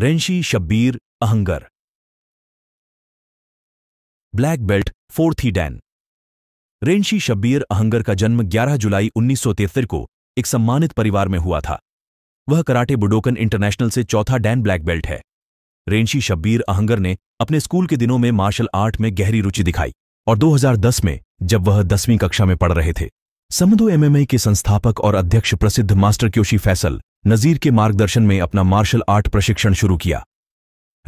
रेंशी Shabbir Ahangar black belt fourth ही dan renshi Shabbir Ahangar का जन्म 11 जुलाई उन्नीस को एक सम्मानित परिवार में हुआ था वह कराटे बुडोकन इंटरनेशनल से चौथा डैन ब्लैक बेल्ट है रेंशी शब्बीर अहंगर ने अपने स्कूल के दिनों में मार्शल आर्ट में गहरी रुचि दिखाई और 2010 में जब वह दसवीं कक्षा में पढ़ रहे थे समदो एमएमए के संस्थापक और अध्यक्ष प्रसिद्ध मास्टर क्योशी फैसल नजीर के मार्गदर्शन में अपना मार्शल आर्ट प्रशिक्षण शुरू किया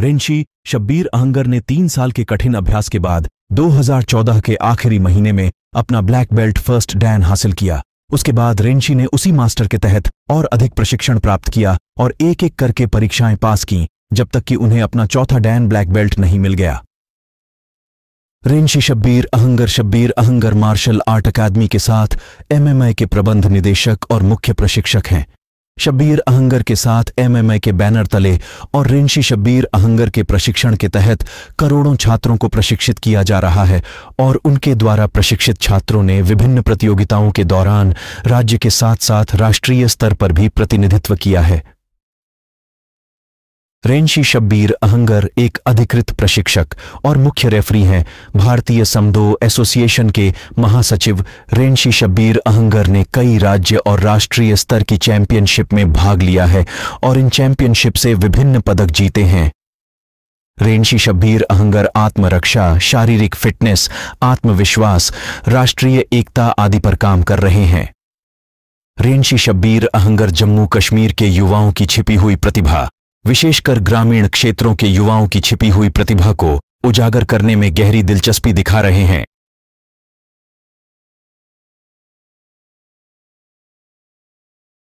रिंशी शब्बीर अहंगर ने तीन साल के कठिन अभ्यास के बाद 2014 के आखिरी महीने में अपना ब्लैक बेल्ट फर्स्ट डैन हासिल किया उसके बाद रेंशी ने उसी मास्टर के तहत और अधिक प्रशिक्षण प्राप्त किया और एक एक करके परीक्षाएं पास की जब तक कि उन्हें अपना चौथा डैन ब्लैक बेल्ट नहीं मिल गया renshi Shabbir Ahangar Shabbir Ahangar martial art academy के साथ एमएमआई के प्रबंध निदेशक और मुख्य प्रशिक्षक हैं शब्बीर अहंगर के साथ एमएमए के बैनर तले और रिंशी शब्बीर अहंगर के प्रशिक्षण के तहत करोड़ों छात्रों को प्रशिक्षित किया जा रहा है और उनके द्वारा प्रशिक्षित छात्रों ने विभिन्न प्रतियोगिताओं के दौरान राज्य के साथ साथ राष्ट्रीय स्तर पर भी प्रतिनिधित्व किया है रेंशी शब्बीर अहंगर एक अधिकृत प्रशिक्षक और मुख्य रेफरी हैं भारतीय समदो एसोसिएशन के महासचिव रेंशी शब्बीर अहंगर ने कई राज्य और राष्ट्रीय स्तर की चैंपियनशिप में भाग लिया है और इन चैंपियनशिप से विभिन्न पदक जीते हैं रेंशी शब्बीर अहंगर आत्मरक्षा शारीरिक फिटनेस आत्मविश्वास राष्ट्रीय एकता आदि पर काम कर रहे हैं रेंशी शब्बीर अहंगर जम्मू कश्मीर के युवाओं की छिपी हुई प्रतिभा विशेषकर ग्रामीण क्षेत्रों के युवाओं की छिपी हुई प्रतिभा को उजागर करने में गहरी दिलचस्पी दिखा रहे हैं